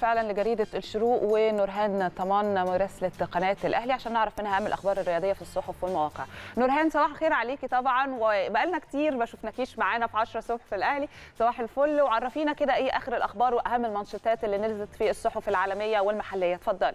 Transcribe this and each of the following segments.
فعلا لجريده الشروق ونورهان طمان مراسله قناه الاهلي عشان نعرف منها اهم الاخبار الرياضيه في الصحف والمواقع. نورهان صباح الخير عليكي طبعا وبقالنا كتير ما شفناكيش معانا في 10 صبح في الاهلي صباح الفل وعرفينا كده ايه اخر الاخبار واهم المنشطات اللي نزلت في الصحف العالميه والمحليه اتفضلي.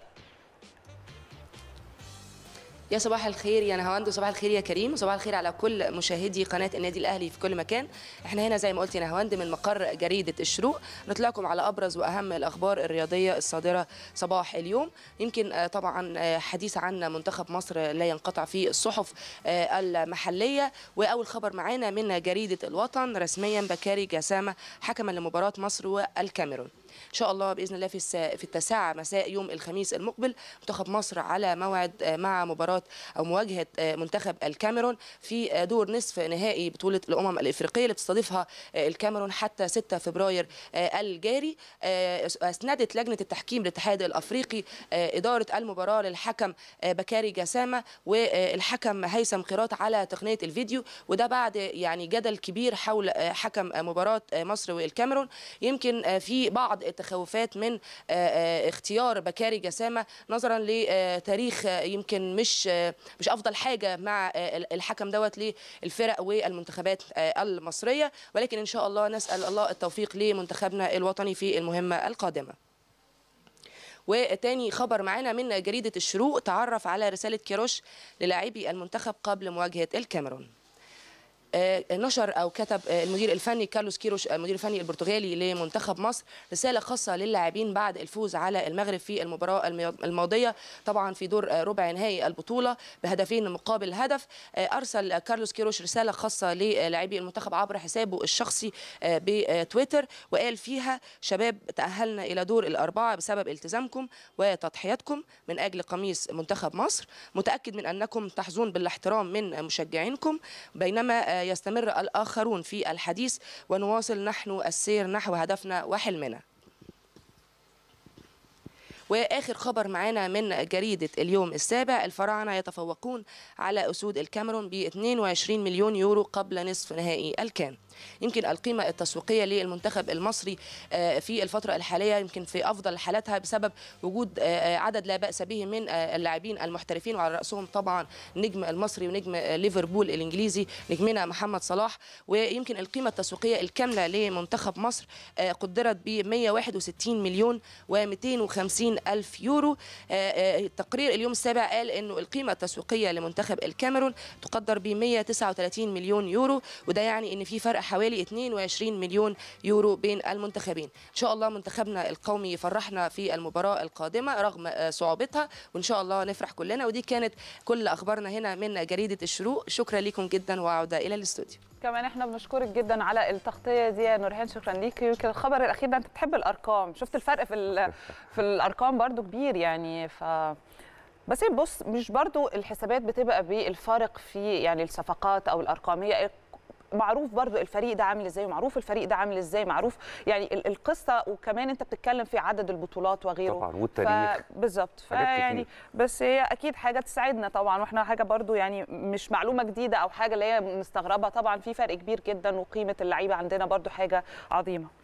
يا صباح الخير يا نهاوند وصباح الخير يا كريم وصباح الخير على كل مشاهدي قناه النادي الاهلي في كل مكان احنا هنا زي ما قلت يا نهاوند من مقر جريده الشروق نطلعكم على ابرز واهم الاخبار الرياضيه الصادره صباح اليوم يمكن آه، طبعا آه، حديث عن منتخب مصر لا ينقطع في الصحف آه، المحليه واول خبر معانا من جريده الوطن رسميا بكاري جسامه حكما لمباراه مصر والكاميرون ان شاء الله باذن الله في في التاسعه مساء يوم الخميس المقبل منتخب مصر على موعد مع مباراه او مواجهه منتخب الكاميرون في دور نصف نهائي بطوله الامم الافريقيه اللي بتستضيفها الكاميرون حتى 6 فبراير الجاري آه، اسندت لجنه التحكيم الاتحاد الافريقي آه، اداره المباراه للحكم آه، بكاري جسامه والحكم هيثم قيراط على تقنيه الفيديو وده بعد يعني جدل كبير حول حكم مباراه مصر والكاميرون يمكن في بعض التخوفات من آه، آه، اختيار بكاري جسامه نظرا لتاريخ آه، يمكن مش مش افضل حاجه مع الحكم دوت للفرق والمنتخبات المصريه ولكن ان شاء الله نسال الله التوفيق لمنتخبنا الوطني في المهمه القادمه وتاني خبر معانا من جريده الشروق تعرف على رساله كيروش للاعبي المنتخب قبل مواجهه الكاميرون آه، نشر او كتب آه، المدير الفني كارلوس كيروش آه، المدير الفني البرتغالي لمنتخب مصر رساله خاصه للاعبين بعد الفوز على المغرب في المباراه الماضيه طبعا في دور ربع نهائي البطوله بهدفين مقابل هدف ارسل كارلوس كيروش رساله خاصه للاعبي المنتخب عبر حسابه الشخصي بتويتر وقال فيها شباب تاهلنا الى دور الاربعه بسبب التزامكم وتضحياتكم من اجل قميص منتخب مصر متاكد من انكم تحظون بالاحترام من مشجعينكم بينما يستمر الآخرون في الحديث ونواصل نحن السير نحو هدفنا وحلمنا واخر خبر معانا من جريده اليوم السابع الفراعنه يتفوقون على اسود الكاميرون ب 22 مليون يورو قبل نصف نهائي الكام يمكن القيمة التسويقية للمنتخب المصري آه، في الفترة الحالية يمكن في أفضل حالاتها بسبب وجود آه، آه، عدد لا بأس به من اللاعبين المحترفين وعلى رأسهم طبعا نجم المصري ونجم ليفربول الإنجليزي نجمنا محمد صلاح ويمكن القيمة التسويقية الكاملة لمنتخب مصر قدرت ب 161 مليون و 250 ألف يورو آه، آه، تقرير اليوم السابع قال أنه القيمة التسويقية لمنتخب الكاميرون تقدر ب 139 مليون يورو وده يعني أن في فرق حوالي 22 مليون يورو بين المنتخبين إن شاء الله منتخبنا القومي يفرحنا في المباراة القادمة رغم آه، صعوبتها وإن شاء الله نفرح كلنا ودي كانت كل أخبارنا هنا من جريدة الشروق شكرا لكم جدا وعودة إلى الاستوديو كمان احنا بنشكرك جدا على التغطيه دي يا نورهان شكرا ليك يمكن الخبر الاخير ده انت بتحب الارقام شفت الفرق في في الارقام برضو كبير يعني ف بس بص مش برضو الحسابات بتبقى بالفارق في يعني الصفقات او الارقام هي معروف برضو الفريق ده عامل ازاي ومعروف الفريق ده عامل ازاي معروف يعني القصه وكمان انت بتتكلم في عدد البطولات وغيره طبعا والتاريخ بالظبط فيعني بس هي اكيد حاجه تساعدنا طبعا واحنا حاجه برضو يعني مش معلومه جديده او حاجه اللي هي مستغربها طبعا في فرق كبير جدا وقيمه اللعيبه عندنا برضو حاجه عظيمه